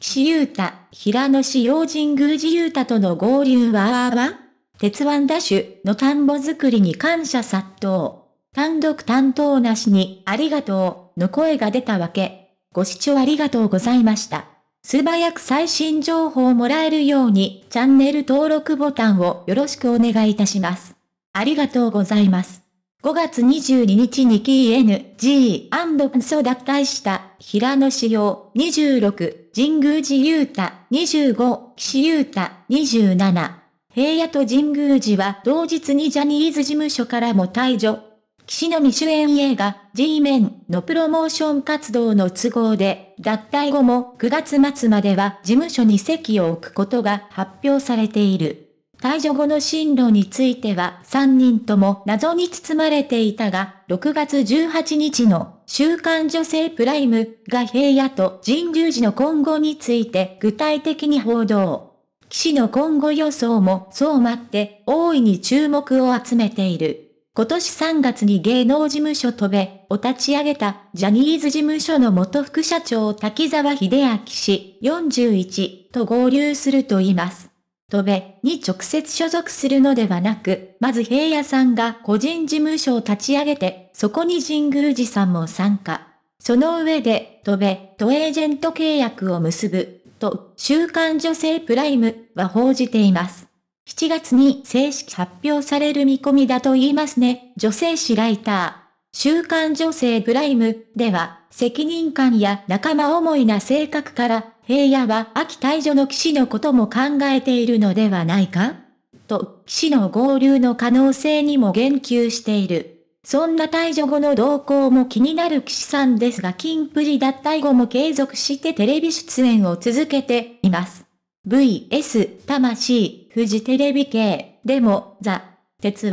岸優太、平野市洋神宮寺優太との合流は鉄腕ダッシュの田んぼ作りに感謝殺到。単独担当なしにありがとうの声が出たわけ。ご視聴ありがとうございました。素早く最新情報をもらえるようにチャンネル登録ボタンをよろしくお願いいたします。ありがとうございます。5月22日に KNG& ンを脱退した平野紫耀26。神宮寺雄太25、岸雄太27。平野と神宮寺は同日にジャニーズ事務所からも退場。岸の未主演映画 G メンのプロモーション活動の都合で、脱退後も9月末までは事務所に席を置くことが発表されている。退場後の進路については3人とも謎に包まれていたが、6月18日の週刊女性プライムが平野と人流時の今後について具体的に報道。騎士の今後予想もそう待って大いに注目を集めている。今年3月に芸能事務所飛べを立ち上げたジャニーズ事務所の元副社長滝沢秀明氏41と合流すると言います。戸部に直接所属するのではなく、まず平野さんが個人事務所を立ち上げて、そこに神宮寺さんも参加。その上で、戸部とエージェント契約を結ぶ、と、週刊女性プライムは報じています。7月に正式発表される見込みだと言いますね、女性誌ライター。週刊女性プライムでは、責任感や仲間思いな性格から、平野は秋退場の騎士のことも考えているのではないかと、騎士の合流の可能性にも言及している。そんな退場後の動向も気になる騎士さんですが、金プリ脱退後も継続してテレビ出演を続けています。VS、魂、フジテレビ系、でも、ザ、鉄腕、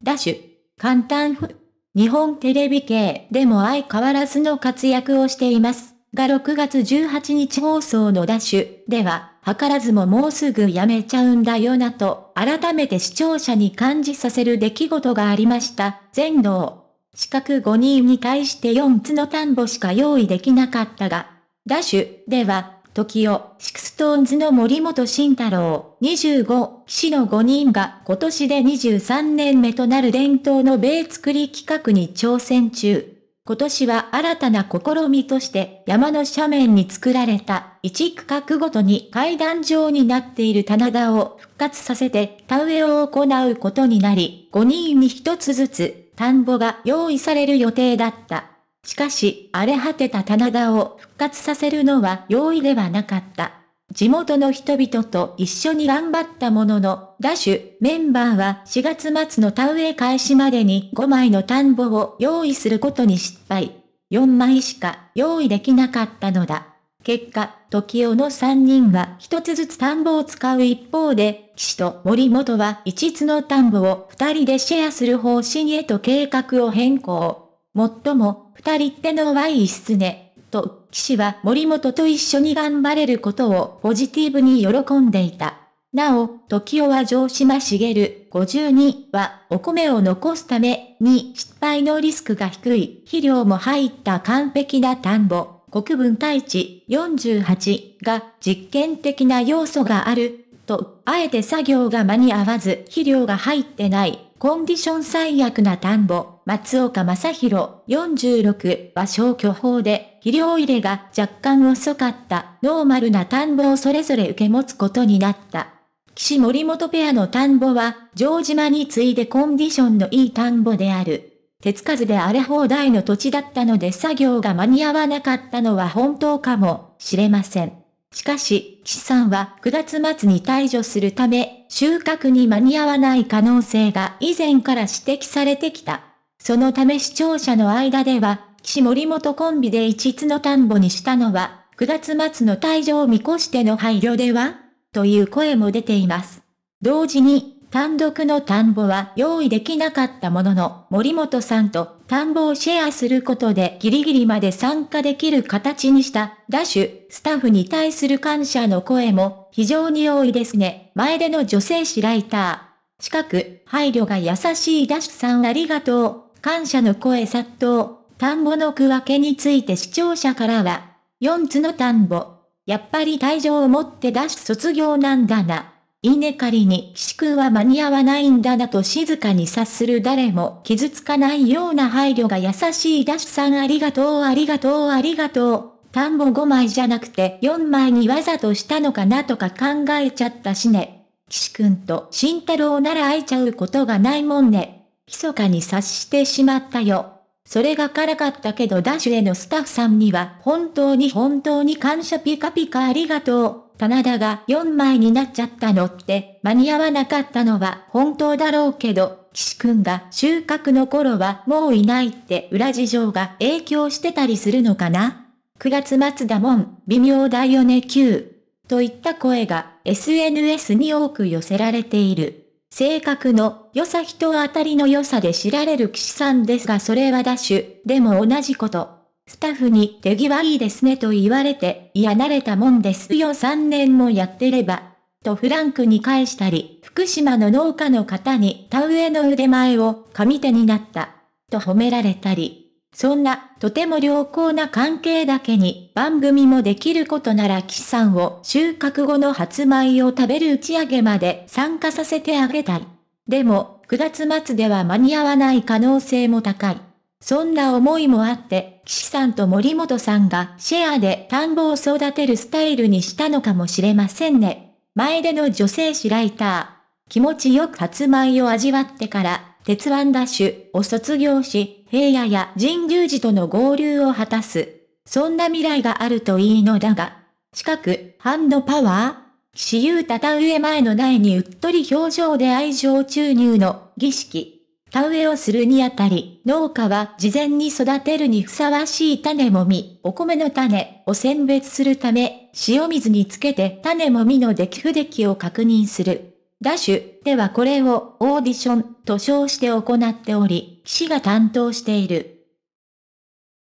ダッシュ、簡単ふ、日本テレビ系でも相変わらずの活躍をしています。が6月18日放送のダッシュでは、図らずももうすぐやめちゃうんだよなと、改めて視聴者に感じさせる出来事がありました。全能。四角5人に対して4つの田んぼしか用意できなかったが、ダッシュでは、時を、シクストーンズの森本慎太郎、25、騎士の5人が今年で23年目となる伝統の米作り企画に挑戦中。今年は新たな試みとして山の斜面に作られた1区画ごとに階段状になっている棚田を復活させて田植えを行うことになり、5人に1つずつ田んぼが用意される予定だった。しかし、荒れ果てた棚田を復活させるのは容易ではなかった。地元の人々と一緒に頑張ったものの、ダッシュ、メンバーは4月末の田植え開始までに5枚の田んぼを用意することに失敗。4枚しか用意できなかったのだ。結果、時代の3人は1つずつ田んぼを使う一方で、岸と森本は5つの田んぼを2人でシェアする方針へと計画を変更。もっとも、2人ってのはいいっすね。と、岸は森本と一緒に頑張れることをポジティブに喜んでいた。なお、時代は城島茂52はお米を残すために失敗のリスクが低い肥料も入った完璧な田んぼ、国分太一48が実験的な要素があると、あえて作業が間に合わず肥料が入ってないコンディション最悪な田んぼ、松岡正宏46は消去法で、肥料入れが若干遅かった、ノーマルな田んぼをそれぞれ受け持つことになった。岸森本ペアの田んぼは、城島に次いでコンディションのいい田んぼである。手つかずで荒れ放題の土地だったので作業が間に合わなかったのは本当かもしれません。しかし、岸さんは9月末に退場するため、収穫に間に合わない可能性が以前から指摘されてきた。そのため視聴者の間では、岸森本コンビで一つの田んぼにしたのは、9月末の退場を見越しての配慮ではという声も出ています。同時に、単独の田んぼは用意できなかったものの、森本さんと田んぼをシェアすることでギリギリまで参加できる形にした、ダッシュ、スタッフに対する感謝の声も非常に多いですね。前での女性誌ライター。近く、配慮が優しいダッシュさんありがとう。感謝の声殺到。田んぼの区分けについて視聴者からは、4つの田んぼ。やっぱり退場をもってダッシュ卒業なんだな。稲刈りに寄宿は間に合わないんだなと静かに察する誰も傷つかないような配慮が優しいダッシュさんありがとうありがとうありがとう。田んぼ5枚じゃなくて4枚にわざとしたのかなとか考えちゃったしね。岸くんと慎太郎なら会えちゃうことがないもんね。密かに察してしまったよ。それが辛かったけどダッシュへのスタッフさんには本当に本当に感謝ピカピカありがとう。棚田が4枚になっちゃったのって、間に合わなかったのは本当だろうけど、岸くんが収穫の頃はもういないって裏事情が影響してたりするのかな ?9 月末だもん、微妙だよね Q。といった声が SNS に多く寄せられている。性格の良さ人当たりの良さで知られる岸さんですがそれはダッシュ、でも同じこと。スタッフに手際いいですねと言われて、いや慣れたもんですよ3年もやってれば。とフランクに返したり、福島の農家の方に田植えの腕前を神手になった。と褒められたり。そんな、とても良好な関係だけに、番組もできることなら岸さんを収穫後の発売を食べる打ち上げまで参加させてあげたい。でも、9月末では間に合わない可能性も高い。そんな思いもあって、岸さんと森本さんがシェアで田んぼを育てるスタイルにしたのかもしれませんね。前での女性誌ライター。気持ちよく発売を味わってから、鉄腕ダッシュを卒業し、平野や神宮寺との合流を果たす。そんな未来があるといいのだが。近く、ハンドパワー岸優たた上前の苗にうっとり表情で愛情注入の儀式。田植えをするにあたり、農家は事前に育てるにふさわしい種もみ、お米の種を選別するため、塩水につけて種もみの出来不出来を確認する。ダッシュではこれをオーディションと称して行っており、騎士が担当している。